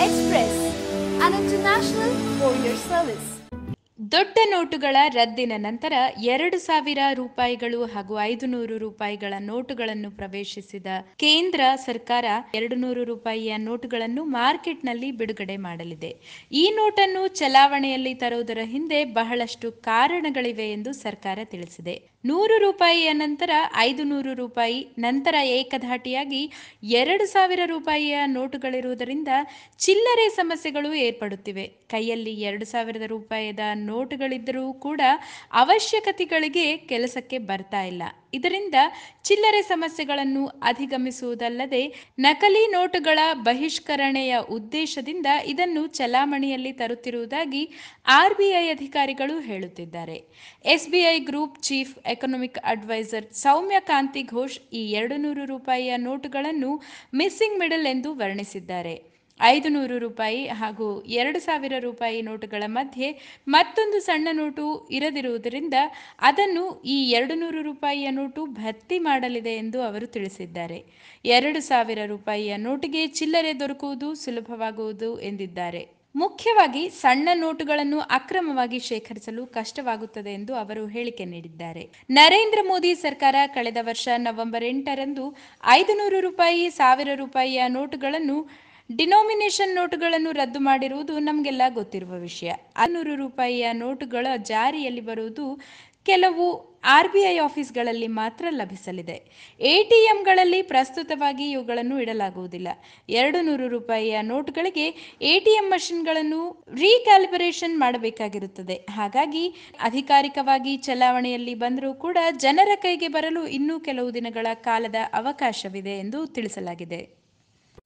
Express, an international courier service. ದೊಡ್ಡ ನೋಟುಗಳ ರದ್ದಿನ ನಂತರ ಎರಡು ಸಾವಿರ ರೂಪಾಯಿಗಳು ಹಾಗೂ ಐದು ನೂರು ರೂಪಾಯಿಗಳ ನೋಟುಗಳನ್ನು ಪ್ರವೇಶಿಸಿದ ಕೇಂದ್ರ ಸರ್ಕಾರ ಎರಡು ನೂರು ರೂಪಾಯಿಯ ನೋಟುಗಳನ್ನು ಮಾರ್ಕೆಟ್ನಲ್ಲಿ ಬಿಡುಗಡೆ ಮಾಡಲಿದೆ ಈ ನೋಟನ್ನು ಚಲಾವಣೆಯಲ್ಲಿ ತರುವುದರ ಹಿಂದೆ ಬಹಳಷ್ಟು ಕಾರಣಗಳಿವೆ ಎಂದು ಸರ್ಕಾರ ತಿಳಿಸಿದೆ ನೂರು ರೂಪಾಯಿಯ ನಂತರ ಐದು ನೂರು ರೂಪಾಯಿ ನಂತರ ಏಕಧಾಟಿಯಾಗಿ ಎರಡು ಸಾವಿರ ರೂಪಾಯಿಯ ನೋಟುಗಳಿರುವುದರಿಂದ ಚಿಲ್ಲರೆ ಸಮಸ್ಯೆಗಳು ಏರ್ಪಡುತ್ತಿವೆ ಕೈಯಲ್ಲಿ ಎರಡು ಸಾವಿರದ ರೂಪಾಯಿಯ ನೋಟುಗಳಿದ್ದರೂ ಕೂಡ ಅವಶ್ಯಕತೆಗಳಿಗೆ ಕೆಲಸಕ್ಕೆ ಬರ್ತಾ ಇಲ್ಲ ಇದರಿಂದ ಚಿಲ್ಲರೆ ಸಮಸ್ಯೆಗಳನ್ನು ಅಧಿಗಮಿಸುವುದಲ್ಲದೆ ನಕಲಿ ನೋಟುಗಳ ಬಹಿಷ್ಕರಣೆಯ ಉದ್ದೇಶದಿಂದ ಇದನ್ನು ಚಲಾವಣೆಯಲ್ಲಿ ತರುತ್ತಿರುವುದಾಗಿ ಆರ್ಬಿಐ ಅಧಿಕಾರಿಗಳು ಹೇಳುತ್ತಿದ್ದಾರೆ SBI group chief economic adviser Soumya Kanti Ghosh ಈ ಎರಡು ನೂರು ರೂಪಾಯಿಯ ನೋಟುಗಳನ್ನು ಮಿಸ್ಸಿಂಗ್ ಮಿಡಲ್ ಎಂದು ವರ್ಣಿಸಿದ್ದಾರೆ ಐದು ರೂಪಾಯಿ ಹಾಗೂ ಎರಡು ಸಾವಿರ ರೂಪಾಯಿ ನೋಟುಗಳ ಮಧ್ಯೆ ಮತ್ತೊಂದು ಸಣ್ಣ ನೋಟು ಇರದಿರುವುದರಿಂದ ಅದನ್ನು ಈ ಎರಡು ನೂರು ರೂಪಾಯಿಯ ನೋಟು ಭರ್ತಿ ಮಾಡಲಿದೆ ಎಂದು ಅವರು ತಿಳಿಸಿದ್ದಾರೆ ಎರಡು ಸಾವಿರ ರೂಪಾಯಿಯ ನೋಟಿಗೆ ಚಿಲ್ಲರೆ ದೊರಕುವುದು ಸುಲಭವಾಗುವುದು ಎಂದಿದ್ದಾರೆ ಮುಖ್ಯವಾಗಿ ಸಣ್ಣ ನೋಟುಗಳನ್ನು ಅಕ್ರಮವಾಗಿ ಶೇಖರಿಸಲು ಕಷ್ಟವಾಗುತ್ತದೆ ಎಂದು ಅವರು ಹೇಳಿಕೆ ನೀಡಿದ್ದಾರೆ ನರೇಂದ್ರ ಮೋದಿ ಸರ್ಕಾರ ಕಳೆದ ವರ್ಷ ನವೆಂಬರ್ ಎಂಟರಂದು ಐದು ನೂರು ರೂಪಾಯಿ ಸಾವಿರ ರೂಪಾಯಿಯ ನೋಟುಗಳನ್ನು ಡಿನೋಮಿನೇಷನ್ ನೋಟುಗಳನ್ನು ರದ್ದು ಮಾಡಿರುವುದು ನಮಗೆಲ್ಲ ಗೊತ್ತಿರುವ ವಿಷಯ ಐನೂರು ರೂಪಾಯಿಯ ನೋಟುಗಳ ಜಾರಿಯಲ್ಲಿ ಬರುವುದು ಕೆಲವು ಆರ್ ಬಿ ಐ ಆಫೀಸ್ಗಳಲ್ಲಿ ಮಾತ್ರ ಲಭಿಸಲಿದೆ ಎಂಗಳಲ್ಲಿ ಪ್ರಸ್ತುತವಾಗಿ ಇವುಗಳನ್ನು ಇಡಲಾಗುವುದಿಲ್ಲ ಎರಡು ನೂರು ರೂಪಾಯಿಯ ಟಿ ಎಂ ಮಷಿನ್ಗಳನ್ನು ರೀಕ್ಯಾಲಿಬರೇಷನ್ ಮಾಡಬೇಕಾಗಿರುತ್ತದೆ ಹಾಗಾಗಿ ಅಧಿಕಾರಿಕವಾಗಿ ಚಲಾವಣೆಯಲ್ಲಿ ಬಂದರೂ ಕೂಡ ಜನರ ಕೈಗೆ ಬರಲು ಇನ್ನೂ ಕೆಲವು ದಿನಗಳ ಕಾಲದ ಅವಕಾಶವಿದೆ ಎಂದು ತಿಳಿಸಲಾಗಿದೆ